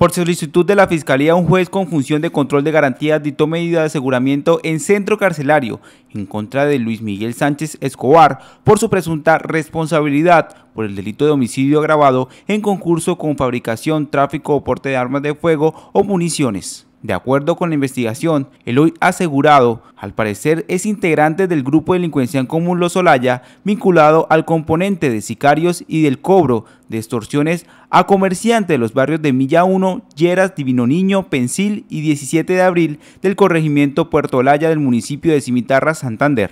Por solicitud de la Fiscalía, un juez con función de control de garantías dictó medida de aseguramiento en centro carcelario en contra de Luis Miguel Sánchez Escobar por su presunta responsabilidad por el delito de homicidio agravado en concurso con fabricación, tráfico o porte de armas de fuego o municiones. De acuerdo con la investigación, el hoy asegurado, al parecer, es integrante del grupo delincuencial común Los Olaya, vinculado al componente de sicarios y del cobro de extorsiones a comerciantes de los barrios de Milla 1, Lleras, Divino Niño, Pensil y 17 de abril del corregimiento Puerto Olaya del municipio de Cimitarra, Santander.